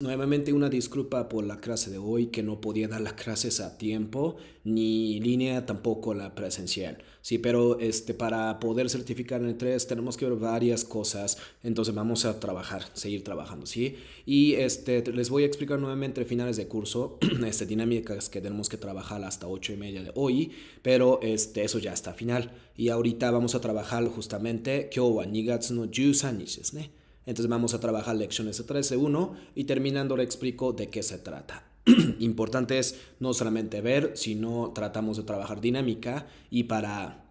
Nuevamente una disculpa por la clase de hoy que no podía dar las clases a tiempo, ni línea tampoco la presencial. Sí, pero este, para poder certificar en el 3 tenemos que ver varias cosas, entonces vamos a trabajar, seguir trabajando, ¿sí? Y este, les voy a explicar nuevamente finales de curso, este, dinámicas que tenemos que trabajar hasta 8 y media de hoy, pero este, eso ya está final. Y ahorita vamos a trabajar justamente, no de entonces vamos a trabajar lecciones 13.1 y terminando le explico de qué se trata. Importante es no solamente ver, sino tratamos de trabajar dinámica y para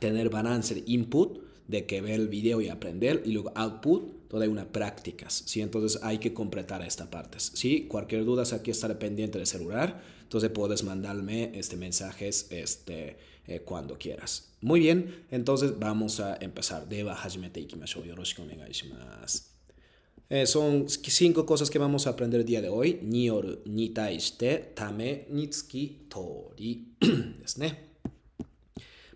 tener balance input, de que ver el video y aprender, y luego output, Todavía hay una prácticas, ¿sí? Entonces hay que completar esta parte, ¿sí? Cualquier duda, aquí estaré pendiente del celular, entonces puedes mandarme este, mensajes este, eh, cuando quieras. Muy bien, entonces vamos a empezar. Deba, hajimete ikimashou, yoroshiku onegaishimasu. Eh, son cinco cosas que vamos a aprender el día de hoy. Nioru, ni taishite, tame, nitsuki, tori.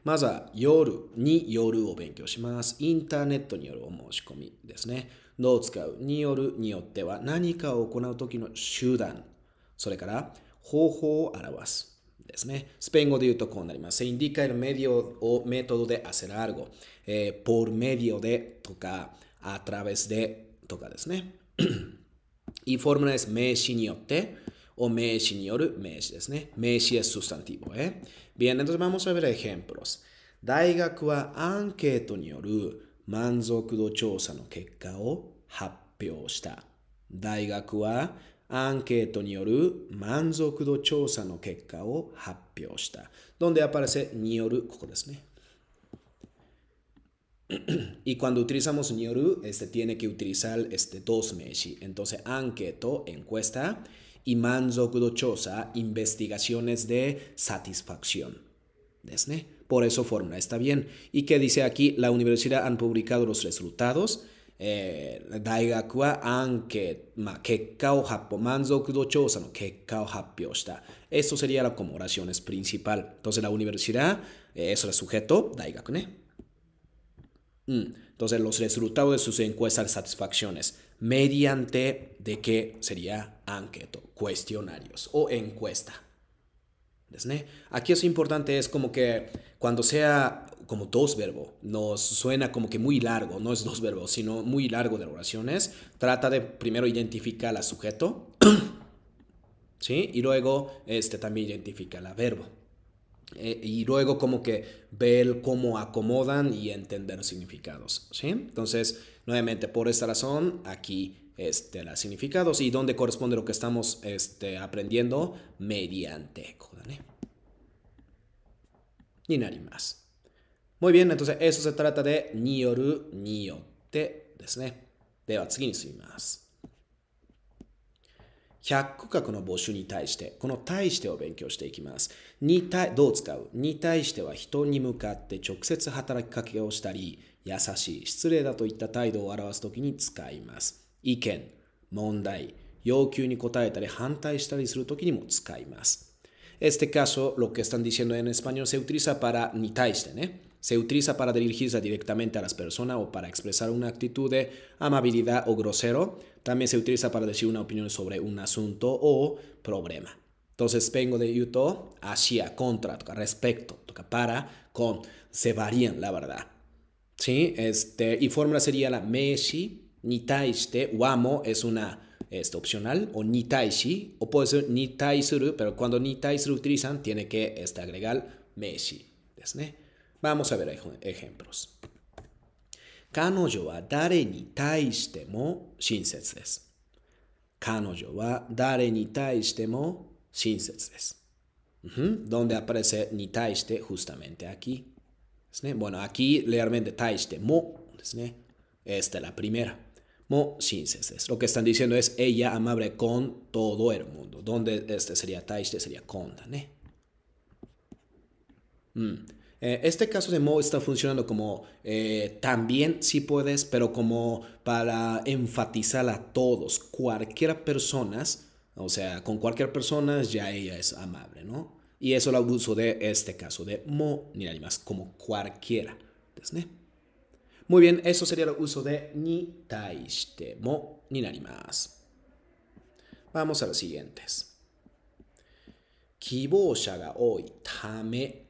まずは夜に夜を勉強します。インターネットによるお申し込みですね。どう使うによるによっては何かを行う時の手段、それから方法を表す。ですね。スペイン語で言うとこうなります。インディカイルメディオをメトロで t o d o ゴ。e h えー、por m e d とかア t r a v で s とかですね。イフォ r ムライ a e 名詞によって o meshi ni yoru, es es sustantivo, ¿eh? Bien, entonces vamos a ver ejemplos. Daigaku wa anketo ni yoru manzokudo chousa no kekka o happyou shita. Daigaku wa Donde aparece y cuando utilizamos este tiene que utilizar este dos meshi. Entonces, anketo encuesta y manzo grochosa investigaciones de satisfacción. Por eso fórmula está bien. ¿Y qué dice aquí? La universidad han publicado los resultados. wa eh, anke ma kekkao happo manzoku dochosa no kekkao Está. Esto sería la es principal. Entonces la universidad eh, eso es el sujeto daigaku ne. Mm, entonces los resultados de sus encuestas de satisfacciones mediante de que sería anqueto, cuestionarios o encuesta. Aquí es importante, es como que cuando sea como dos verbos, nos suena como que muy largo, no es dos verbos, sino muy largo de oraciones, trata de primero identificar al sujeto, ¿sí? Y luego este, también identifica la verbo. Eh, y luego como que ver cómo acomodan y entender significados, ¿sí? Entonces, nuevamente, por esta razón, aquí este, los significados y donde corresponde lo que estamos este, aprendiendo mediante Ni nadie más. Muy bien, entonces eso se trata de Niyoru niote. 100区画の募集に対して、この対してを勉強していきます。に対、どう使うに対しては人に向かって直接働きかけをしたり、優しい、失礼だといった態度を表すときに使います。意見、問題、要求に答えたり反対したりするときにも使います。Este caso, lo que están diciendo en español se utiliza para に対してね。Se utiliza para dirigirse directamente a las personas o para expresar una actitud de amabilidad o grosero. También se utiliza para decir una opinión sobre un asunto o problema. Entonces vengo de yuto hacia, contra, respecto, para, con. Se varían, la verdad. ¿Sí? Este, y fórmula sería la meshi, o amo, es una este, opcional, o nitaishi, o puede ser ni nitaisuru, pero cuando ni nitaisuru utilizan, tiene que este, agregar meshi. ¿sí? Vamos a ver ejemplos. dare dare 彼女は誰に対しても親切です。彼女は誰に対しても親切です。Uh -huh. Donde aparece ni taiste justamente aquí. Bueno, aquí realmente taiste mo. Esta es la primera. Mo desu. Lo que están diciendo es ella amable con todo el mundo. Donde este sería taiste sería con. ¿no? Eh, este caso de Mo está funcionando como eh, también si puedes, pero como para enfatizar a todos, Cualquiera personas, o sea, con cualquier persona ya ella es amable, ¿no? Y eso lo uso de este caso de Mo, ni como cualquiera. Muy bien, eso sería el uso de ni taishite mo ni nada más. Vamos a los siguientes. Kibosha ga oi tame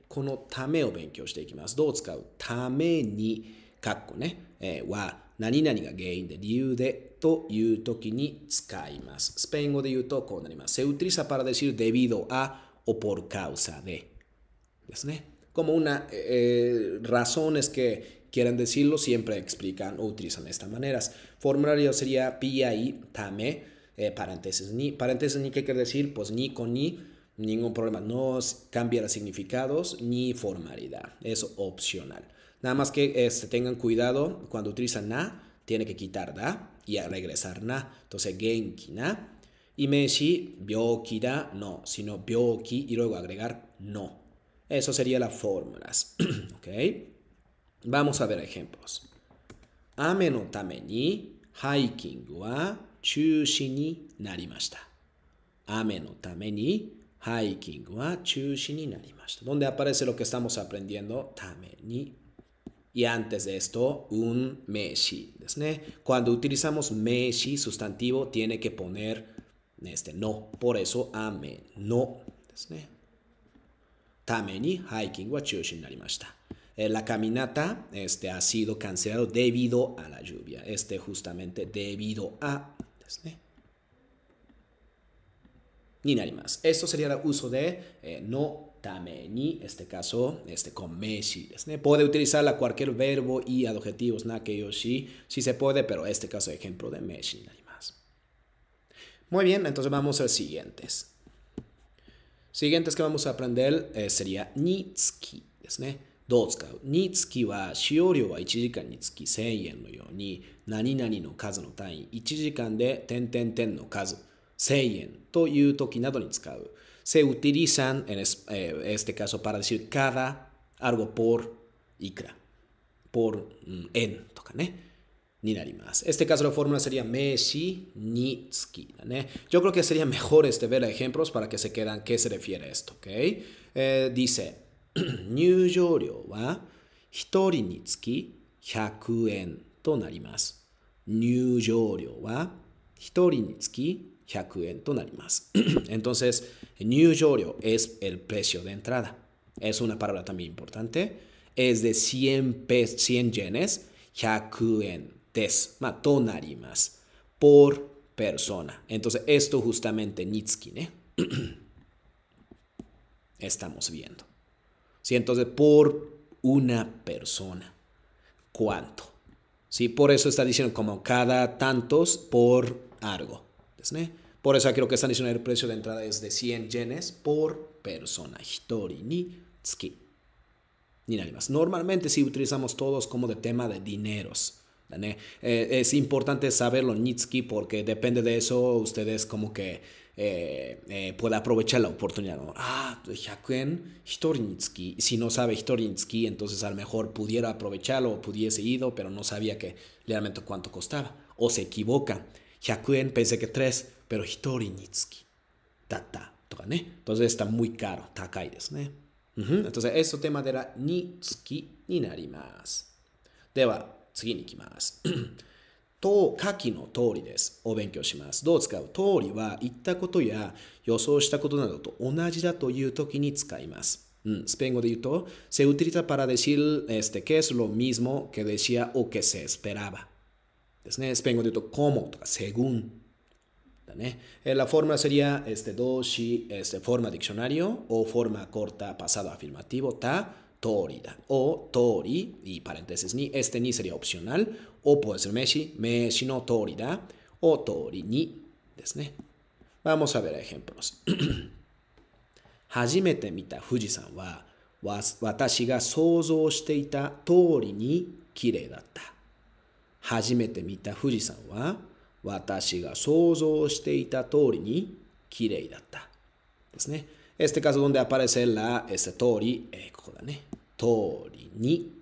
se utiliza para decir debido a o por causa de como una eh, eh, razones que quieran decirlo siempre explican o utilizan estas maneras. Formulario sería pía y tame, eh, paréntesis ni. Paréntesis ni, ¿qué quiere decir? Pues ni con ni. Ningún problema. No cambia los significados ni formalidad. Es opcional. Nada más que este, tengan cuidado cuando utilizan na, tiene que quitar da y regresar na. Entonces, genki na. Y meshi byoki da, no, sino byoki y luego agregar no. Eso sería las fórmulas. ¿Ok? Vamos a ver ejemplos. Ame no tame ni hiking wa chushi ni narimashita. Ame no tame ni hiking wa chushi Donde aparece lo que estamos aprendiendo, tame Y antes de esto, un meshi. Cuando utilizamos meshi, sustantivo, tiene que poner este no. Por eso, ame no. Tame ni hiking wa chushi La caminata este, ha sido cancelado debido a la lluvia. Este justamente debido a ni nadie más. Esto sería el uso de eh, no tame ni, este caso, este komeshi. Puede utilizarla cualquier verbo y adjetivos, na que yo shi, si se puede, pero este caso ejemplo de meshi, nadie más. Muy bien, entonces vamos a los siguientes. Siguientes que vamos a aprender eh, sería nitsuki, desne どう使うにつきは使用量は1 ten 1000 ten 1 kazu seien Se utilizan en eh, este caso para decir cada algo por ikra, por mm, en ¿eh? Este caso la fórmula sería meshi ni tsuki. Yo creo que sería mejor este ver ejemplos para que se quedan qué se refiere a esto. ¿okay? Eh, dice, Nyuyoryo wa hitori ni tsuki 100 yen to wa hitori ni tsuki 100 New Yorio es el precio de entrada. Es una palabra también importante. Es de 100, 100 yenes, 100 yen ma, tonarimas, por persona. Entonces, esto justamente Nitsuki, ¿eh? Estamos viendo. Entonces, por una persona. ¿Cuánto? ¿Sí? Por eso está diciendo como cada tantos por algo por eso creo que están diciendo el precio de entrada es de 100 yenes por persona, ni más. Normalmente si utilizamos todos como de tema de dineros. Eh, es importante saberlo nitsky porque depende de eso ustedes como que eh, eh pueda aprovechar la oportunidad. Ah, 100 yen, Si no sabe Hitorinitsuki, entonces a lo mejor pudiera aprovecharlo o pudiese ido, pero no sabía que realmente cuánto costaba. O se equivoca. 100円 pensé que 3, pero 1人につきだったとかね。Entonces está muy caro, 高いですね。Uh -huh. Entonces, eso tema de la につきになります。では、次に行きます。と、下記の通りです。お勉強します。どう使う通りは言ったことや予想したことなどと同じだという時に使います。うん、スペイン語で言うと、se utiliza para decir este, que es lo mismo que decía o que se esperaba。ですね。スペイン語で言うと、como とか según eh, La forma sería este, dos y este, forma diccionario o forma corta, pasado afirmativo, ta, torida o tori y paréntesis ni. Este ni sería opcional o puede ser meshi, meshi no torida o tori ni Vamos a ver ejemplos. 初めて見た富士山は私が想像していた通りに綺麗だった。初めて見た富士山は私が想像していた通りに綺麗だった。ですね。Este caso donde aparece la este, tori, eh, ここだね。tori に。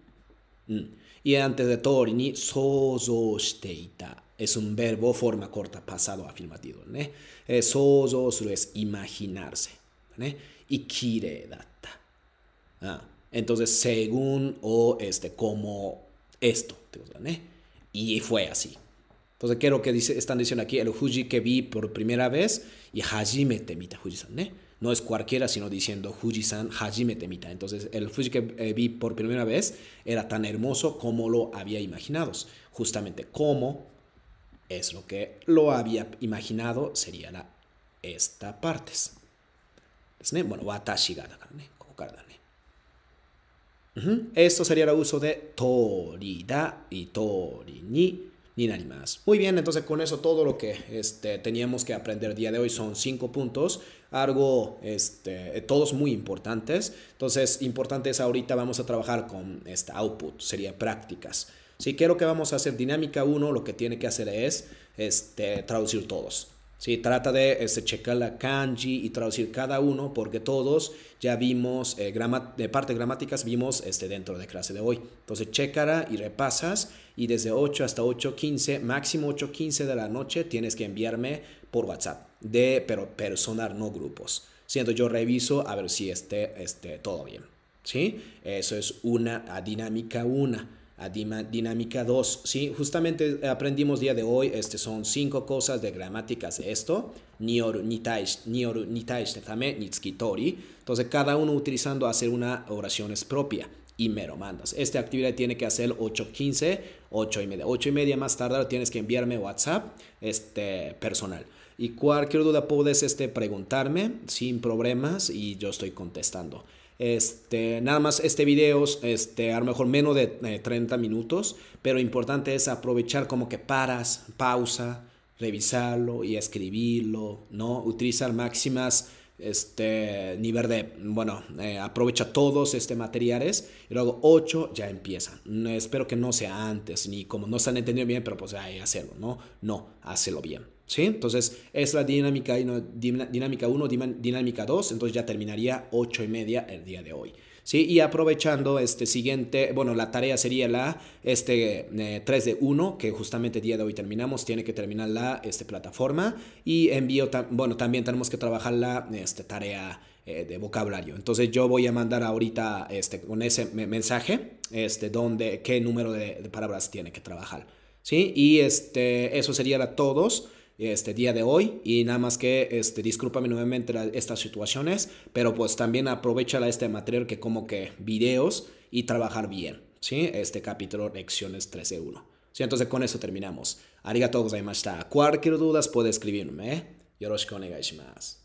うん。Y antes de tori に想像していた。Es un verbo forma corta pasado afirmativo ね。えー、想像する es imaginarse ね。y 綺麗だった。あ Entonces según o este como esto ってことだね。Y fue así. Entonces, quiero que dice, están diciendo aquí? El Fuji que vi por primera vez y Hajime Temita Fuji-san, ¿eh? No es cualquiera, sino diciendo Fuji-san, Hajime Temita. Entonces, el Fuji que eh, vi por primera vez era tan hermoso como lo había imaginado. Justamente como es lo que lo había imaginado sería la, esta partes. Bueno, watashi ga, ¿no? Esto sería el uso de torida y tori ni ni más. Muy bien, entonces con eso todo lo que este, teníamos que aprender día de hoy son cinco puntos, algo, este, todos muy importantes. Entonces, importante es ahorita vamos a trabajar con este output, sería prácticas. Si quiero que vamos a hacer dinámica 1, lo que tiene que hacer es este, traducir todos. Sí, trata de este, checar la kanji y traducir cada uno porque todos ya vimos eh, de parte gramáticas vimos este, dentro de clase de hoy. Entonces checara y repasas y desde 8 hasta 8.15, máximo 8.15 de la noche tienes que enviarme por WhatsApp de pero personal, no grupos. Siendo yo reviso a ver si esté este, todo bien. ¿sí? Eso es una dinámica una a dinámica 2. ¿sí? Justamente eh, aprendimos día de hoy, este son cinco cosas de gramáticas esto, ni nitaish, ni nitaish, tame, nitsukitori. Entonces cada uno utilizando hacer una oración es propia y me lo mandas. Esta actividad tiene que hacer 8.15, 8.30, y media. 8 y media más tarde tienes que enviarme WhatsApp este, personal. Y cualquier duda puedes este, preguntarme sin problemas y yo estoy contestando. Este, nada más este video, este, a lo mejor menos de 30 eh, minutos, pero importante es aprovechar como que paras, pausa, revisarlo y escribirlo, ¿no? Utilizar máximas, este, nivel de, bueno, eh, aprovecha todos este materiales y luego 8 ya empiezan. Espero que no sea antes, ni como no se han entendido bien, pero pues hay hacerlo, ¿no? No, hazlo bien. Entonces es la dinámica 1, dinámica 1, dinámica 2, entonces ya terminaría 8 y media el día de hoy. ¿Sí? Y aprovechando este siguiente, bueno, la tarea sería la este, 3 eh, de 1, que justamente el día de hoy terminamos, tiene que terminar la este, plataforma y envío, bueno, también tenemos que trabajar la este, tarea eh, de vocabulario. Entonces yo voy a mandar ahorita este, con ese mensaje, este, donde, qué número de, palabras tiene que trabajar. ¿Sí? Y este, eso sería la todos este día de hoy y nada más que este discúlpame nuevamente estas situaciones, pero pues también aprovecha este material que como que videos y trabajar bien, ¿sí? Este capítulo lecciones 13.1. ¿Sí? Entonces con eso terminamos. Arigatou gozaimashita. Cualquier dudas puede escribirme. ¿eh? Yoroshiku onegai shimasu.